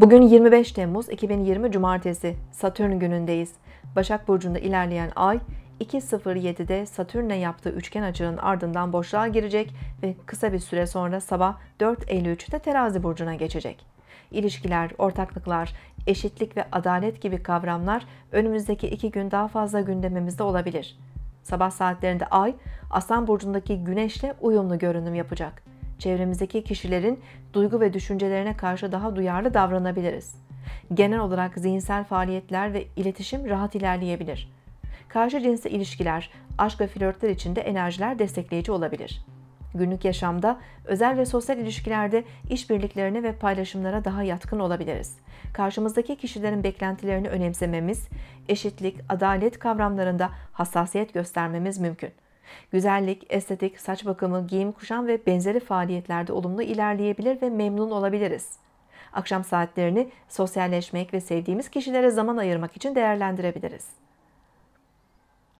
Bugün 25 Temmuz 2020 Cumartesi, Satürn günündeyiz. Başak Burcu'nda ilerleyen ay 2.07'de Satürn'le yaptığı üçgen açının ardından boşluğa girecek ve kısa bir süre sonra sabah 4.53'te Terazi Burcu'na geçecek. İlişkiler, ortaklıklar, eşitlik ve adalet gibi kavramlar önümüzdeki iki gün daha fazla gündemimizde olabilir. Sabah saatlerinde ay Aslan Burcu'ndaki güneşle uyumlu görünüm yapacak çevremizdeki kişilerin duygu ve düşüncelerine karşı daha duyarlı davranabiliriz. Genel olarak zihinsel faaliyetler ve iletişim rahat ilerleyebilir. Karşı cinsle ilişkiler, aşk ve flörtler de enerjiler destekleyici olabilir. Günlük yaşamda, özel ve sosyal ilişkilerde işbirliklerine ve paylaşımlara daha yatkın olabiliriz. Karşımızdaki kişilerin beklentilerini önemsememiz, eşitlik, adalet kavramlarında hassasiyet göstermemiz mümkün. Güzellik, estetik, saç bakımı, giyim, kuşam ve benzeri faaliyetlerde olumlu ilerleyebilir ve memnun olabiliriz. Akşam saatlerini sosyalleşmek ve sevdiğimiz kişilere zaman ayırmak için değerlendirebiliriz.